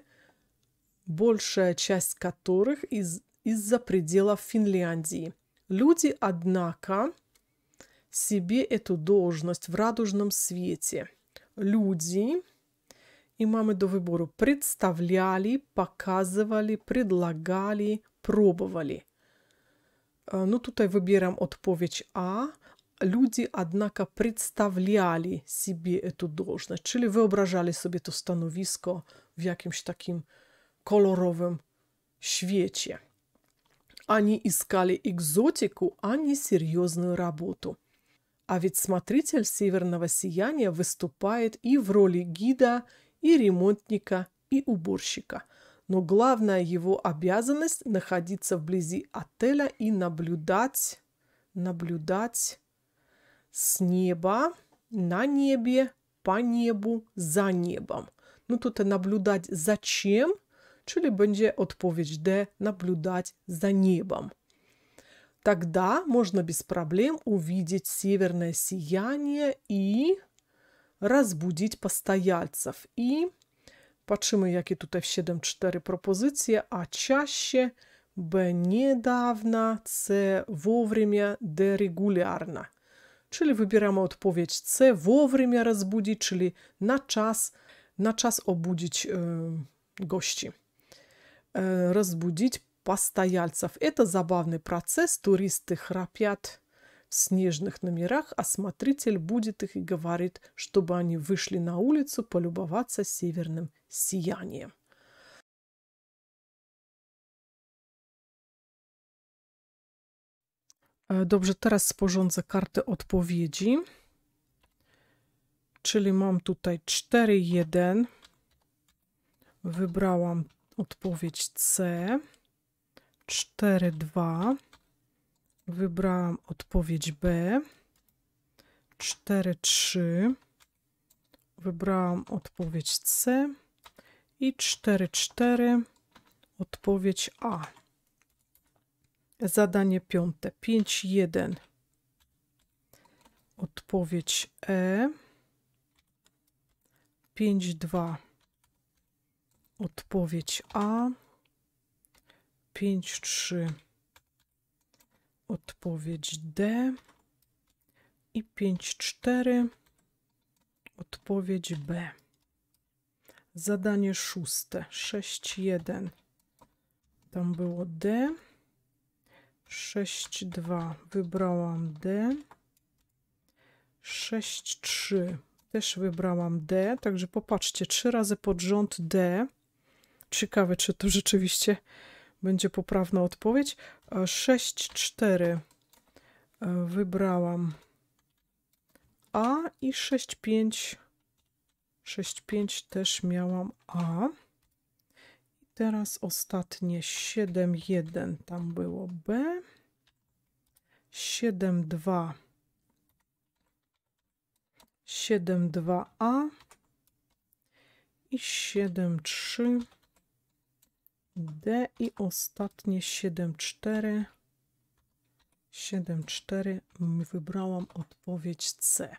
большая часть которых из, из-за пределов Финляндии – Люди, однако, себе эту должность в радужном свете. Люди, имамы до выбора, представляли, показывали, предлагали, пробовали. А, ну, тут я выбираем отповедь А. Люди, однако, представляли себе эту должность, czyli себе то to в w то takim kolorowym свете. Они искали экзотику, а не серьезную работу. А ведь смотритель северного сияния выступает и в роли гида, и ремонтника, и уборщика. Но главная его обязанность – находиться вблизи отеля и наблюдать, наблюдать с неба, на небе, по небу, за небом. Ну, тут и наблюдать зачем – czyli będzie odpowiedź D наблюдать za niebem. Тогда можно без проблем увидеть северное сияние и разбудить постояльцев. И patrzymy, jakie tutaj w 7-4 propozycje, a чаще, Б niedawna, C вовремя, D регулярно. Czyli wybieramy odpowiedź C, wowrymia rozbudzić, czyli na czas, на час obudzić yy, gości. Э, разбудить постояльцев. Это забавный процесс. Туристы храпят в снежных номерах, а смотритель будет их и говорит, чтобы они вышли на улицу полюбоваться северным сиянием. Dobrze, teraz sporządzę kartę odpowiedzi. Czyli mam tutaj 4-1. Wybrałam Odpowiedź C. 4, 2. Wybrałam odpowiedź B. 4, 3. Wybrałam odpowiedź C. I 4, 4. Odpowiedź A. Zadanie piąte. 5, 1. Odpowiedź E. 5, 2 Odpowiedź A. 5, 3. Odpowiedź D. I 5, 4. Odpowiedź B. Zadanie szóste. 6, 1. Tam było D. 6, 2. Wybrałam D. 6, 3. Też wybrałam D. Także popatrzcie, trzy razy pod rząd D Ciekawe, czy to rzeczywiście będzie poprawna odpowiedź. 6-4 e, wybrałam A i 6-5 6-5 też miałam A. I teraz ostatnie 7-1 tam było B. 7 2 siedem dwa a i siedem trzy D i ostatnie 7,4. 7,4 wybrałam odpowiedź C.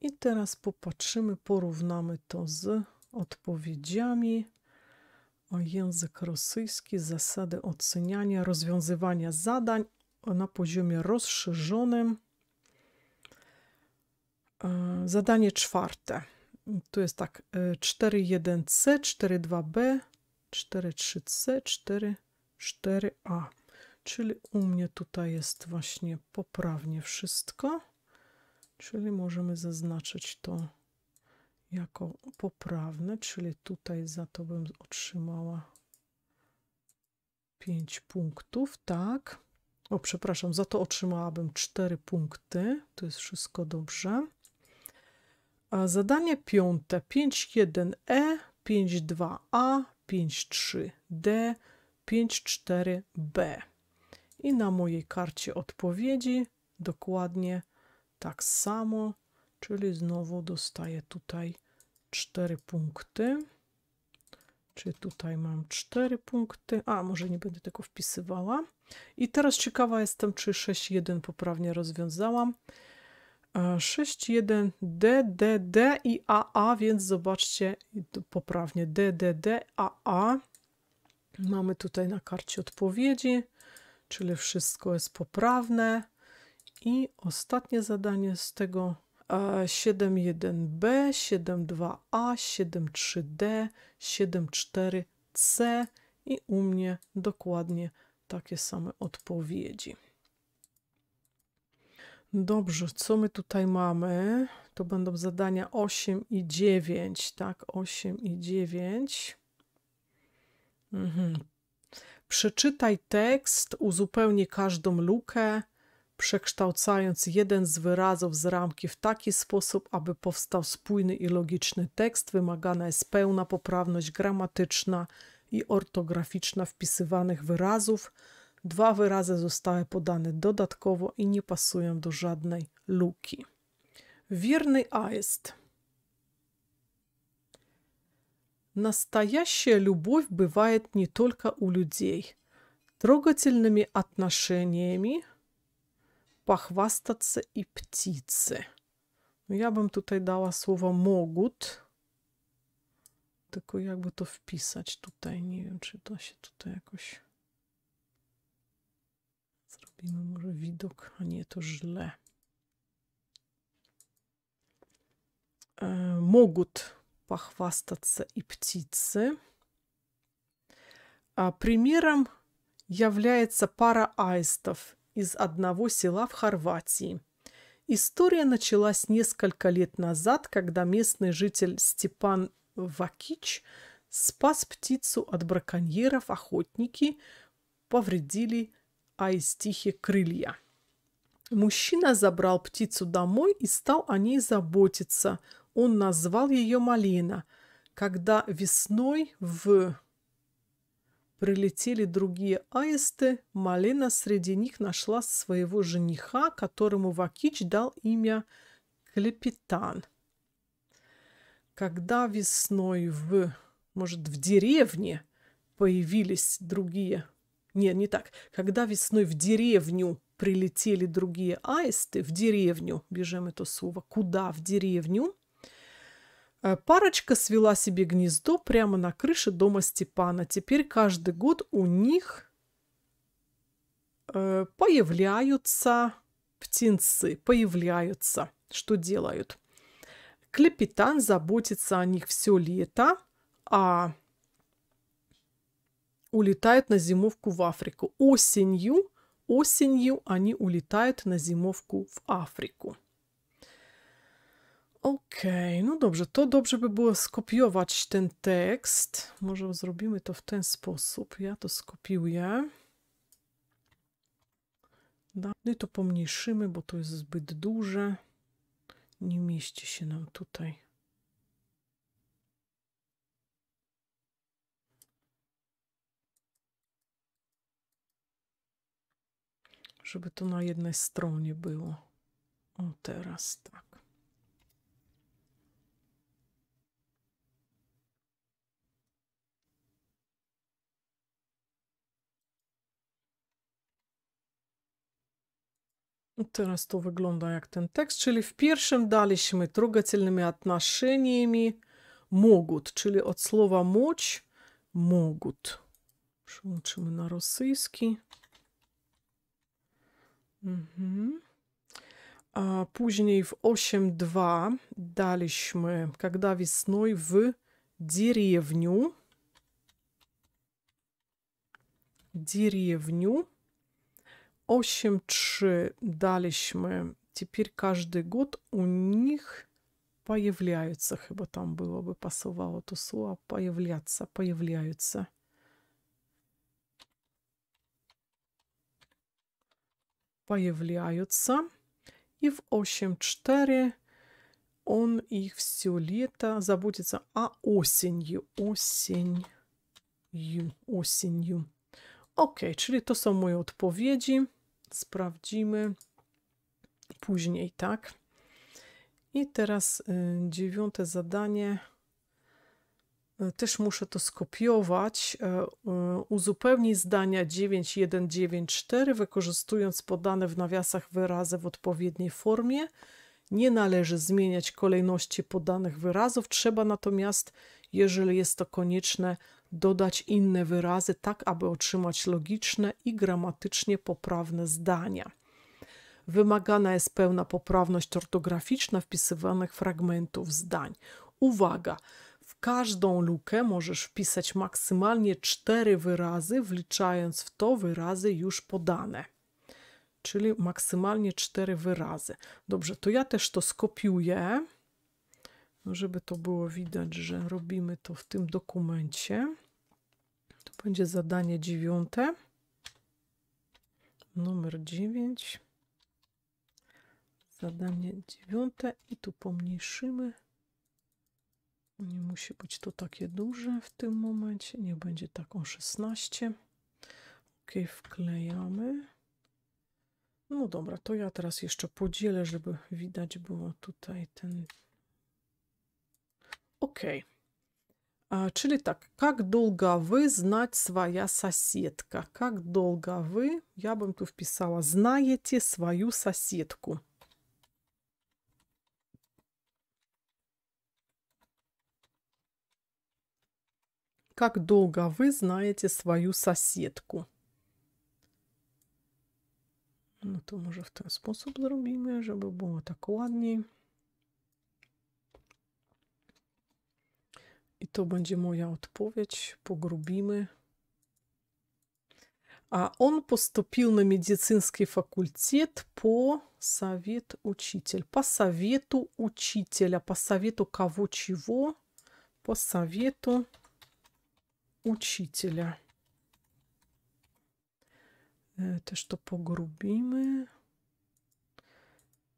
I teraz popatrzymy, porównamy to z odpowiedziami o język rosyjski, zasady oceniania, rozwiązywania zadań na poziomie rozszerzonym. E, zadanie czwarte. Tu jest tak 4.1c, e, 4.2b, 4 3 c 4, 4A. Czyli u mnie tutaj jest właśnie poprawnie wszystko. Czyli możemy zaznaczyć to jako poprawne, czyli tutaj za to bym otrzymała 5 punktów, tak. O, przepraszam, za to otrzymałabym 4 punkty. To jest wszystko dobrze. A zadanie piąte 5 1 e 5 2 a 53D, 54B. I na mojej karcie odpowiedzi dokładnie tak samo, czyli znowu dostaję tutaj 4 punkty. Czy tutaj mam 4 punkty? A, może nie będę tego wpisywała. I teraz ciekawa jestem, czy 6.1 poprawnie rozwiązałam. 6,1 DDD i AA, więc zobaczcie poprawnie DDD, AA. Mamy tutaj na karcie odpowiedzi, czyli wszystko jest poprawne. I ostatnie zadanie z tego 7.1b, 7.2a, 7.3d, 7.4c i u mnie dokładnie takie same odpowiedzi. Dobrze, co my tutaj mamy? To będą zadania 8 i 9, tak? 8 i 9. Mhm. Przeczytaj tekst, uzupełnij każdą lukę, przekształcając jeden z wyrazów z ramki w taki sposób, aby powstał spójny i logiczny tekst. Wymagana jest pełna poprawność gramatyczna i ortograficzna wpisywanych wyrazów Dwa wyrazy zostały podane dodatkowo i nie pasują do żadnej luki. Wierny аист. Настоящая любовь бывает не только у людей. Трогательными отношениями похвастаться и птицы. Я bym тут dała słowo могут. Tylko jakby to wpisać tutaj. Nie wiem, czy to się tutaj jakoś... Miejmy może widok, a nie to źle. Могут похвастаться и птицы. А примером является пара аистов из одного села в Хорватии. История началась несколько лет назад, когда местный житель Степан Вакич спас птицу от браконьеров. Охотники повредили а из тихи крылья. Мужчина забрал птицу домой и стал о ней заботиться. Он назвал ее Малина. Когда весной в... Прилетели другие аисты, Малина среди них нашла своего жениха, которому Вакич дал имя Клепетан. Когда весной в, может, в деревне появились другие не, не так. Когда весной в деревню прилетели другие аисты, в деревню, бежим это слово, куда? В деревню. Э, парочка свела себе гнездо прямо на крыше дома Степана. Теперь каждый год у них э, появляются птенцы, появляются. Что делают? Клепетан заботится о них все лето, а улетают на зимовку в Африку. Осенью, осенью они улетают na zimowku w Afryku. Okej, okay, no dobrze, to dobrze by było skopiować ten tekst. Może zrobimy to w ten sposób. Ja to skopiuję. No i to pomniejszymy, bo to jest zbyt duże. Nie mieści się nam tutaj. żeby to na jednej stronie było. O, teraz tak. Teraz to wygląda jak ten tekst, czyli w pierwszym daliśmy trugatelnymi отношениями могут, czyli od słowa moć, могут. Przełączymy na rosyjski. Угу. А później w 8.2 мы, когда весной в деревню, деревню, 8.3 мы теперь каждый год у них появляются, хиба там было бы пасовало тусу, а появляться, появляются. появляются. И в 8.4 он их все лето заботится, а осенью, осенью, осенью. Ok, czyli to są moje odpowiedzi. Sprawdzimy później, tak? I teraz y, dziewiąte zadanie. E, też muszę to skopiować, e, e, uzupełni zdania 9194, wykorzystując podane w nawiasach wyrazy w odpowiedniej formie. Nie należy zmieniać kolejności podanych wyrazów, trzeba natomiast, jeżeli jest to konieczne, dodać inne wyrazy, tak aby otrzymać logiczne i gramatycznie poprawne zdania. Wymagana jest pełna poprawność ortograficzna wpisywanych fragmentów zdań. Uwaga! każdą lukę możesz wpisać maksymalnie cztery wyrazy, wliczając w to wyrazy już podane. Czyli maksymalnie cztery wyrazy. Dobrze, to ja też to skopiuję, no, żeby to było widać, że robimy to w tym dokumencie. To będzie zadanie dziewiąte. Numer dziewięć. Zadanie dziewiąte i tu pomniejszymy. Nie musi być to takie duże w tym momencie. Nie będzie tak o 16. Ok, wklejamy. No dobra, to ja teraz jeszcze podzielę, żeby widać było tutaj ten. Ok. czyli tak, jak długo wy znać swoja sąsiedka? Jak długo wy, ja bym tu wpisała, znajecie swoją sąsiedkę? Как долго вы знаете свою соседку? Ну, то може в той спосіб зробимо, чтобы было так ладней. I to będzie moja odpowiedź. Pogrubimy. А он поступил на медицинский факультет по совет учитель. По совету учителя, по совету кого чего, по совету учителя. Это что погрубимое?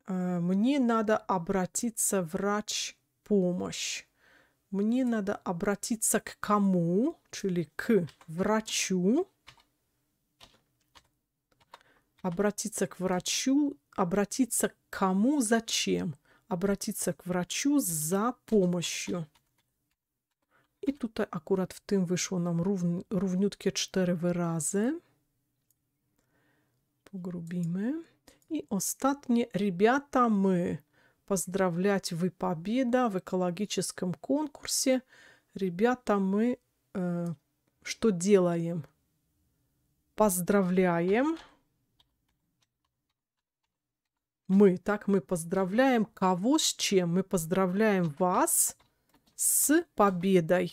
А, мне надо обратиться врач помощь. Мне надо обратиться к кому, или к врачу. Обратиться к врачу, обратиться к кому, зачем. Обратиться к врачу за помощью. I tutaj akurat в tym wyszło нам równ równiutkie 4 wyrazy. Pogrubimy. I ostatnie. Ребята, мы. Поздравлять вы победа в экологическом конкурсе. Ребята, мы э, что делаем? Поздравляем. Мы, так, мы поздравляем кого с чем? Мы поздравляем вас. с победой.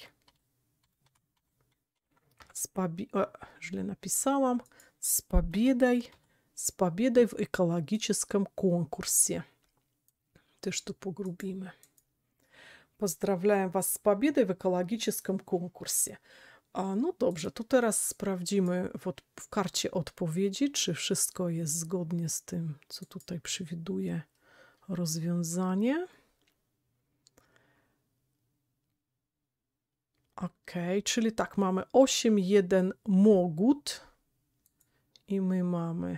С napisałam, z же написала. С победой. С победой в экологическом конкурсе. Ты что погрубимая. Was z победой w ekologicznym konkursie. A no dobrze, to teraz sprawdzimy w, w, karcie odpowiedzi, czy wszystko jest zgodnie z tym, co tutaj przewiduje rozwiązanie. OK, czyli tak, mamy 8-1 mogut i my mamy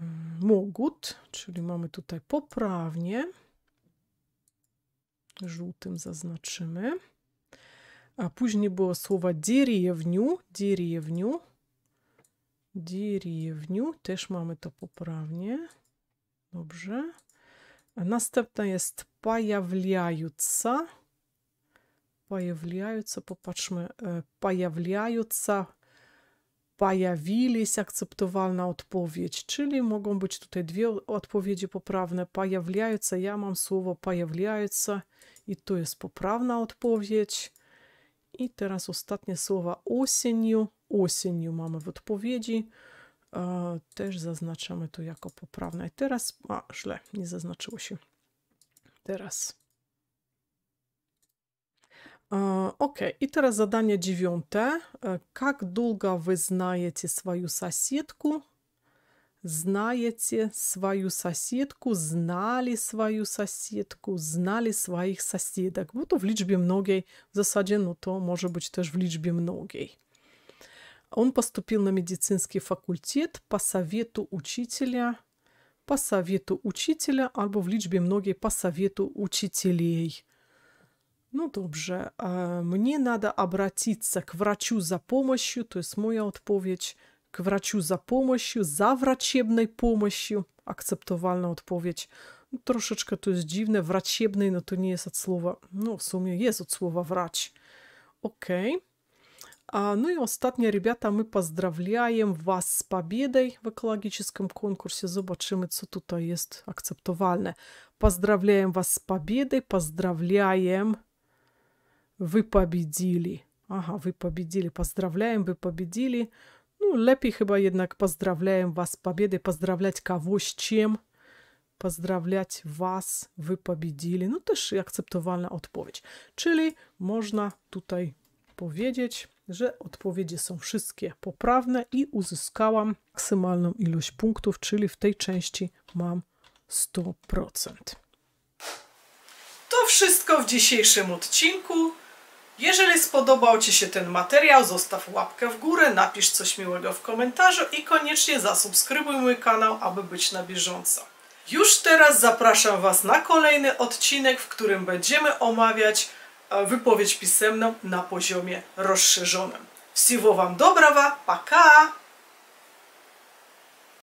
mm, mogut, czyli mamy tutaj poprawnie. Żółtym zaznaczymy. A później było słowo dzierewniu, dzierewniu, dzierewniu, też mamy to poprawnie. Dobrze. Następne jest pojawiająca, pojawiająca, popatrzmy, e, pojawiająca, się akceptowalna odpowiedź, czyli mogą być tutaj dwie odpowiedzi poprawne. Pojawiająca, ja mam słowo pojawiająca, i tu jest poprawna odpowiedź. I teraz ostatnie słowa осенью. Осенью mamy w odpowiedzi e, też zaznaczamy to jako poprawne. I teraz, a źle, nie zaznaczyło się. Teraz. E, ok, i teraz zadanie dziewiąte. Jak długo wy wyznajecie swoją sąsiedkę? Znajecie swoją sąsiedkę, znali swoją sąsiedkę, znali swoich sąsiedek, bo to w liczbie mnogiej, w zasadzie no to może być też w liczbie mnogiej. Он поступил на медицинский факультет по совету учителя, по совету учителя, або в лічбі многие по совету учителей. Ну dobrze, а, мне надо обратиться к врачу за помощью, то есть моя odpowiedź к врачу за помощью, за врачебной помощью, акцептовальна odpowiedź. Ну, трошечка, то есть дивне, врачебний, но то не є від слова, ну, в сумі есть от слова врач. Окей. Okay. А, ну и остатнее, ребята, мы поздравляем вас с победой в экологическом конкурсе. Zobaczymy, co tutaj есть akceptowalne. Поздравляем вас с победой. поздравляем. Вы победили. Ага, вы победили. Поздравляем, вы победили. Ну, lepiej chyba jednak поздравляем вас с победой. поздравлять кого с чем? Поздравлять вас. Вы победили. Ну, тоже akceptowalna odpowiedź. Чили? Можно tutaj поведеть. że odpowiedzi są wszystkie poprawne i uzyskałam maksymalną ilość punktów, czyli w tej części mam 100%. To wszystko w dzisiejszym odcinku. Jeżeli spodobał Ci się ten materiał, zostaw łapkę w górę, napisz coś miłego w komentarzu i koniecznie zasubskrybuj mój kanał, aby być na bieżąco. Już teraz zapraszam Was na kolejny odcinek, w którym będziemy omawiać wypowiedź pisemną na poziomie rozszerzonym. Всего вам доброго, пока!